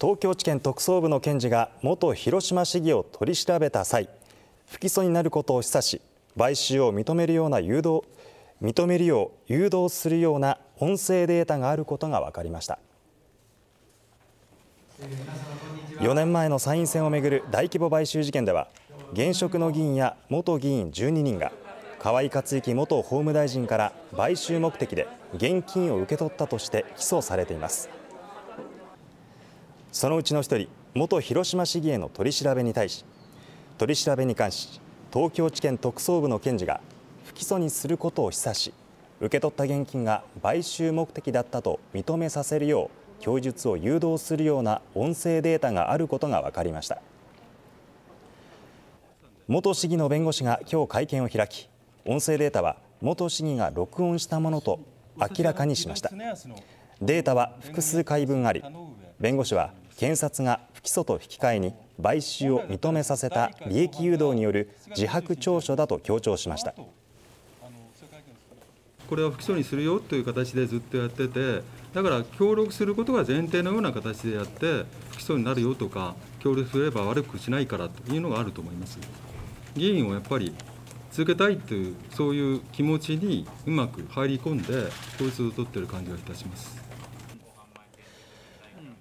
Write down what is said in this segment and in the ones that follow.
東京地検特捜部の検事が元広島市議を取り調べた際不起訴になることを示唆し買収を認めるような誘導認めるよう誘導するような音声データがあることが分かりました4年前の参院選をめぐる大規模買収事件では現職の議員や元議員12人が河井克行元法務大臣から買収目的で現金を受け取ったとして起訴されています。そのうちの1人元広島市議への取り調べに対し取り調べに関し東京地検特捜部の検事が不起訴にすることを示唆し受け取った現金が買収目的だったと認めさせるよう供述を誘導するような音声データがあることが分かりました元市議の弁護士が今日会見を開き音声データは元市議が録音したものと明らかにしましたデータは複数回分あり弁護士は検察が不起訴と引き換えに買収を認めさせた利益誘導による自白調書だと強調しました。これは不起訴にするよという形でずっとやってて、だから協力することが前提のような形でやって、不起訴になるよとか、協力すれば悪くしないからというのがあると思います。議員をやっぱり続けたいという、そういう気持ちにうまく入り込んで、統一を取っている感じがいたします。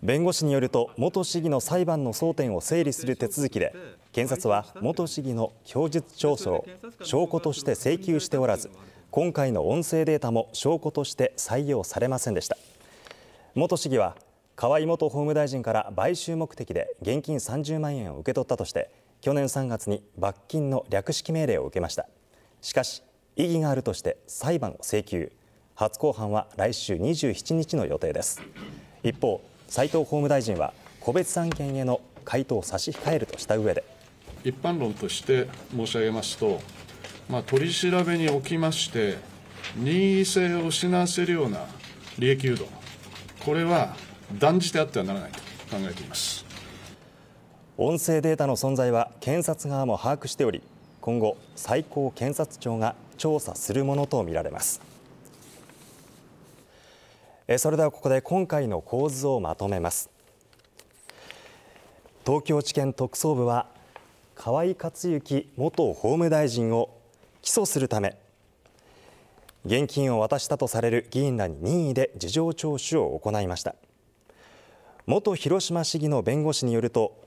弁護士によると元市議の裁判の争点を整理する手続きで検察は元市議の供述調書を証拠として請求しておらず今回の音声データも証拠として採用されませんでした元市議は河井元法務大臣から買収目的で現金30万円を受け取ったとして去年3月に罰金の略式命令を受けましたしかし異議があるとして裁判を請求初公判は来週27日の予定です一方斉藤法務大臣は個別案件への回答を差し控えるとした上で一般論として申し上げますと、まあ、取り調べにおきまして任意性を失わせるような利益誘導これは断じてあってはならないと考えています音声データの存在は検察側も把握しており今後最高検察庁が調査するものとみられます。それではここで今回の構図をまとめます東京地検特捜部は河井克行元法務大臣を起訴するため現金を渡したとされる議員らに任意で事情聴取を行いました元広島市議の弁護士によると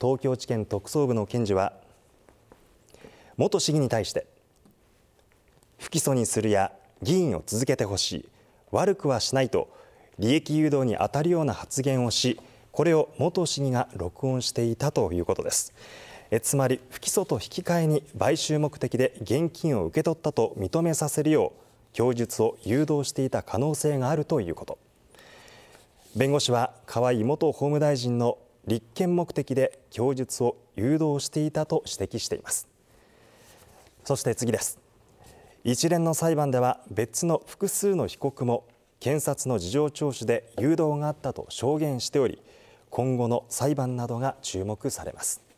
東京地検特捜部の検事は元市議に対して不起訴にするや議員を続けてほしい悪くはしないと利益誘導に当たるような発言をしこれを元市議が録音していたということですえつまり不起訴と引き換えに買収目的で現金を受け取ったと認めさせるよう供述を誘導していた可能性があるということ弁護士は河井元法務大臣の立憲目的で供述を誘導していたと指摘していますそして次です一連の裁判では別の複数の被告も検察の事情聴取で誘導があったと証言しており今後の裁判などが注目されます。